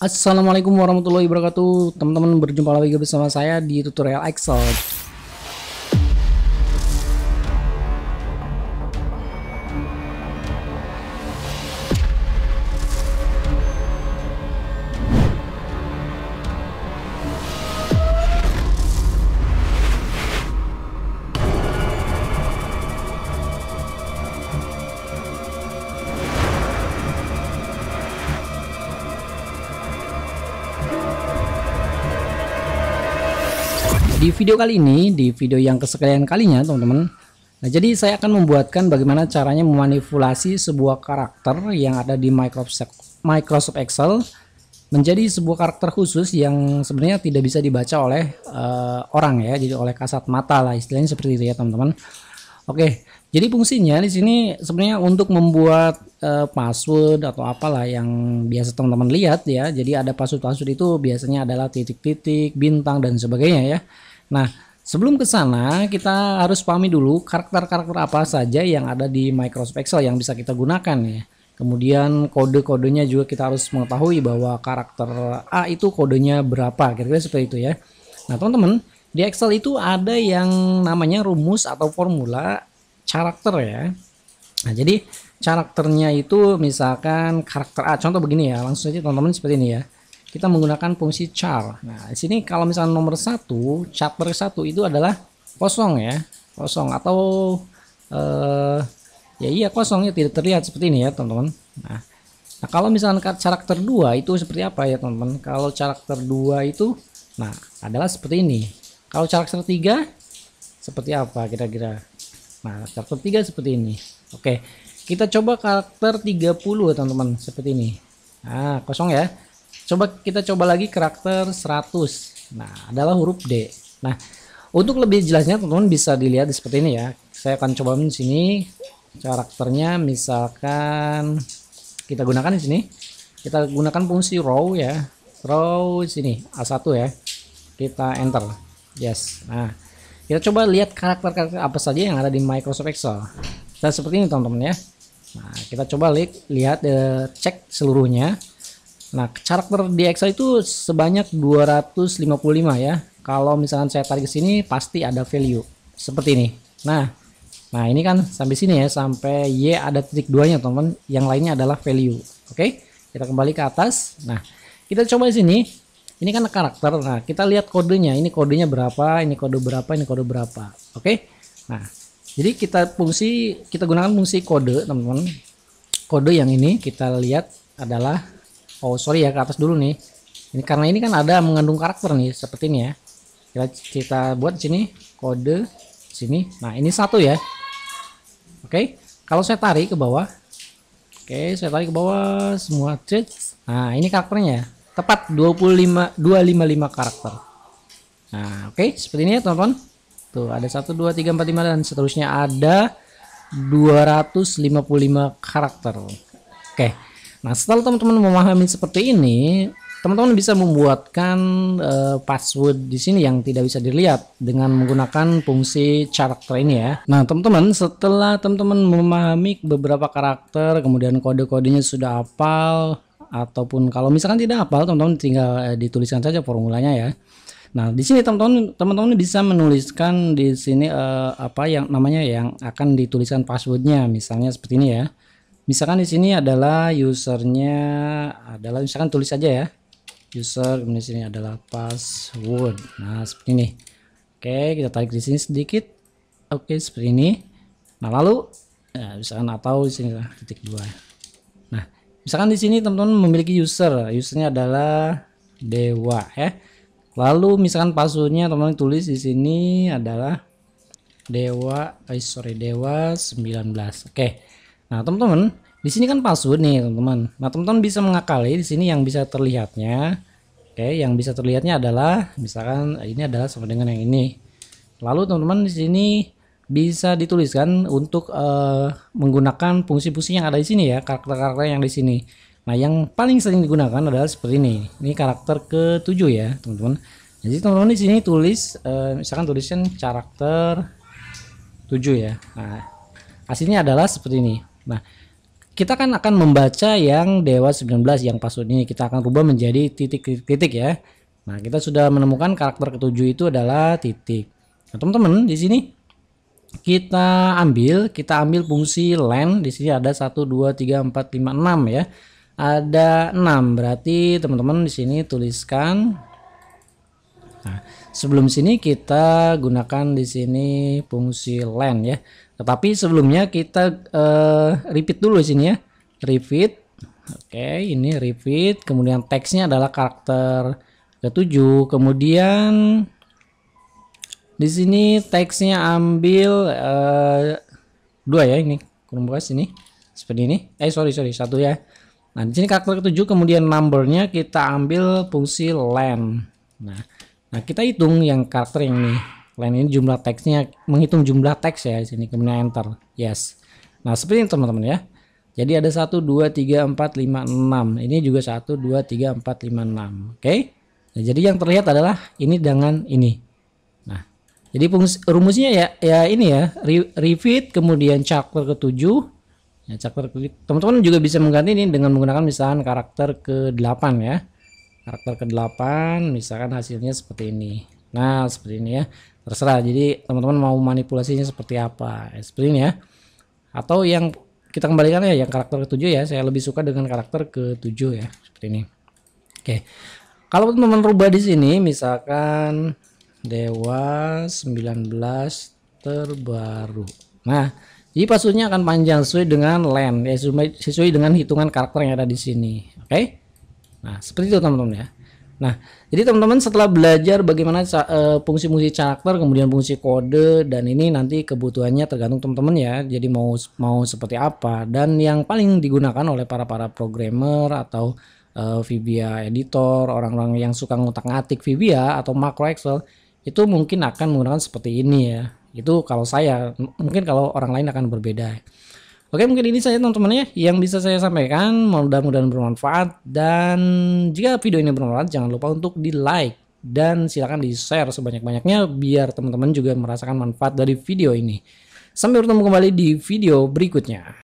Assalamualaikum warahmatullahi wabarakatuh Teman-teman berjumpa lagi bersama saya di tutorial Excel Di video kali ini, di video yang kesekalian kalinya teman-teman Nah jadi saya akan membuatkan bagaimana caranya memanipulasi sebuah karakter yang ada di Microsoft, Excel Menjadi sebuah karakter khusus yang sebenarnya tidak bisa dibaca oleh uh, orang ya Jadi oleh kasat mata lah istilahnya seperti itu ya teman-teman Oke, jadi fungsinya di sini sebenarnya untuk membuat uh, password atau apalah yang biasa teman-teman lihat ya. Jadi ada password-password itu biasanya adalah titik-titik, bintang dan sebagainya ya. Nah, sebelum ke sana kita harus pahami dulu karakter-karakter apa saja yang ada di Microsoft Excel yang bisa kita gunakan ya. Kemudian kode-kodenya juga kita harus mengetahui bahwa karakter A itu kodenya berapa, kira-kira seperti itu ya. Nah, teman-teman, di Excel itu ada yang namanya rumus atau formula karakter ya. Nah, jadi karakternya itu misalkan karakter A. Contoh begini ya, langsung aja teman-teman seperti ini ya kita menggunakan fungsi char. Nah, di sini kalau misalnya nomor satu, chapter satu itu adalah kosong ya, kosong atau eh, ya iya kosongnya tidak terlihat seperti ini ya teman-teman. Nah, nah, kalau misalnya karakter dua itu seperti apa ya teman-teman? Kalau karakter dua itu, nah adalah seperti ini. Kalau karakter tiga seperti apa kira-kira? Nah, karakter tiga seperti ini. Oke, kita coba karakter 30 teman-teman seperti ini. Nah, kosong ya. Coba kita coba lagi karakter 100. Nah, adalah huruf D. Nah, untuk lebih jelasnya teman-teman bisa dilihat seperti ini ya. Saya akan coba di sini karakternya misalkan kita gunakan di sini. Kita gunakan fungsi row ya. Row sini A1 ya. Kita enter. Yes. Nah, kita coba lihat karakter-karakter apa saja yang ada di Microsoft Excel. dan seperti ini teman-teman ya. Nah, kita coba lihat, lihat eh, cek seluruhnya. Nah, karakter di Excel itu sebanyak 255 ya. Kalau misalkan saya tarik ke sini pasti ada value seperti ini. Nah, nah ini kan sampai sini ya sampai Y ada titik duanya teman-teman. Yang lainnya adalah value. Oke, kita kembali ke atas. Nah, kita coba di sini. Ini kan karakter. Nah, kita lihat kodenya. Ini kodenya berapa, ini kode berapa, ini kode berapa. Oke. Nah, jadi kita fungsi kita gunakan fungsi kode, teman-teman. Kode yang ini kita lihat adalah oh sorry ya ke atas dulu nih ini karena ini kan ada mengandung karakter nih seperti ini ya kita kita buat sini kode sini nah ini satu ya oke kalau saya tarik ke bawah oke saya tarik ke bawah semua trade nah ini karakternya tepat 25 255 karakter nah oke seperti ini ya teman-teman tuh ada 1 2 3 4 5 dan seterusnya ada 255 karakter oke okay. Nah, setelah teman-teman memahami seperti ini, teman-teman bisa membuatkan uh, password di sini yang tidak bisa dilihat dengan menggunakan fungsi karakter ini ya. Nah, teman-teman, setelah teman-teman memahami beberapa karakter, kemudian kode-kodenya sudah hafal ataupun kalau misalkan tidak hafal, teman-teman tinggal uh, dituliskan saja formulanya ya. Nah, di sini teman-teman teman-teman bisa menuliskan di sini uh, apa yang namanya yang akan dituliskan passwordnya misalnya seperti ini ya. Misalkan di sini adalah usernya adalah misalkan tulis aja ya. User di sini adalah password. Nah, seperti ini. Oke, kita tarik di sini sedikit. Oke, seperti ini. Nah, lalu ya, misalkan atau di sini titik dua. Nah, misalkan di sini teman-teman memiliki user. Usernya adalah dewa ya. Lalu misalkan passwordnya teman-teman tulis di sini adalah dewa, eh, sorry dewa 19. Oke. Nah, teman-teman di sini kan password nih teman-teman. Nah teman-teman bisa mengakali di sini yang bisa terlihatnya. Oke, yang bisa terlihatnya adalah misalkan ini adalah sama dengan yang ini. Lalu teman-teman di sini bisa dituliskan untuk uh, menggunakan fungsi-fungsi yang ada di sini ya, karakter-karakter yang di sini. Nah, yang paling sering digunakan adalah seperti ini. Ini karakter ke-7 ya, teman-teman. Jadi teman-teman di sini tulis uh, misalkan tulisan karakter 7 ya. Nah, hasilnya adalah seperti ini. Nah, kita kan akan membaca yang Dewa 19 yang password ini kita akan rubah menjadi titik-titik ya. Nah, kita sudah menemukan karakter ketujuh itu adalah titik. Nah, teman-teman di sini kita ambil, kita ambil fungsi len di sini ada 1 2 3 4 5 6 ya. Ada 6 berarti teman-teman di sini tuliskan Nah, sebelum sini kita gunakan di sini fungsi len ya. Tetapi sebelumnya kita uh, repeat dulu di sini ya. Repeat. Oke, ini repeat. Kemudian teksnya adalah karakter ketujuh. Kemudian di sini teksnya ambil uh, dua ya ini kurang bekas ini seperti ini. Eh sorry sorry satu ya. Nah di sini karakter ketujuh kemudian numbernya kita ambil fungsi len. Nah, nah kita hitung yang karakter yang ini line ini jumlah teksnya menghitung jumlah teks ya di sini kemudian enter yes nah seperti ini teman-teman ya jadi ada 1 2 3 4 5 6 ini juga 1 2 3 4 5 6 oke okay? nah, jadi yang terlihat adalah ini dengan ini nah jadi fungsi, rumusnya ya ya ini ya refit kemudian chapter ke-7 ya chapter ke teman-teman juga bisa mengganti ini dengan menggunakan misalkan karakter ke-8 ya karakter ke-8 misalkan hasilnya seperti ini Nah, seperti ini ya. Terserah. Jadi teman-teman mau manipulasinya seperti apa. Ya, seperti ini ya. Atau yang kita kembalikan ya yang karakter ketujuh ya. Saya lebih suka dengan karakter ketujuh ya. Seperti ini. Oke. Kalau teman-teman rubah di sini misalkan Dewa 19 terbaru. Nah, jadi passwordnya akan panjang sesuai dengan len, eh, ya sesuai dengan hitungan karakter yang ada di sini. Oke. Nah, seperti itu teman-teman ya. Nah, jadi teman-teman setelah belajar bagaimana eh, fungsi-fungsi karakter, kemudian fungsi kode dan ini nanti kebutuhannya tergantung teman-teman ya. Jadi mau mau seperti apa dan yang paling digunakan oleh para para programmer atau uh, eh, VBA editor, orang-orang yang suka ngutak-ngatik VBA atau makro Excel itu mungkin akan menggunakan seperti ini ya. Itu kalau saya, mungkin kalau orang lain akan berbeda. Oke, mungkin ini saja teman-teman ya yang bisa saya sampaikan. Mudah-mudahan bermanfaat dan jika video ini bermanfaat jangan lupa untuk di-like dan silakan di-share sebanyak-banyaknya biar teman-teman juga merasakan manfaat dari video ini. Sampai bertemu kembali di video berikutnya.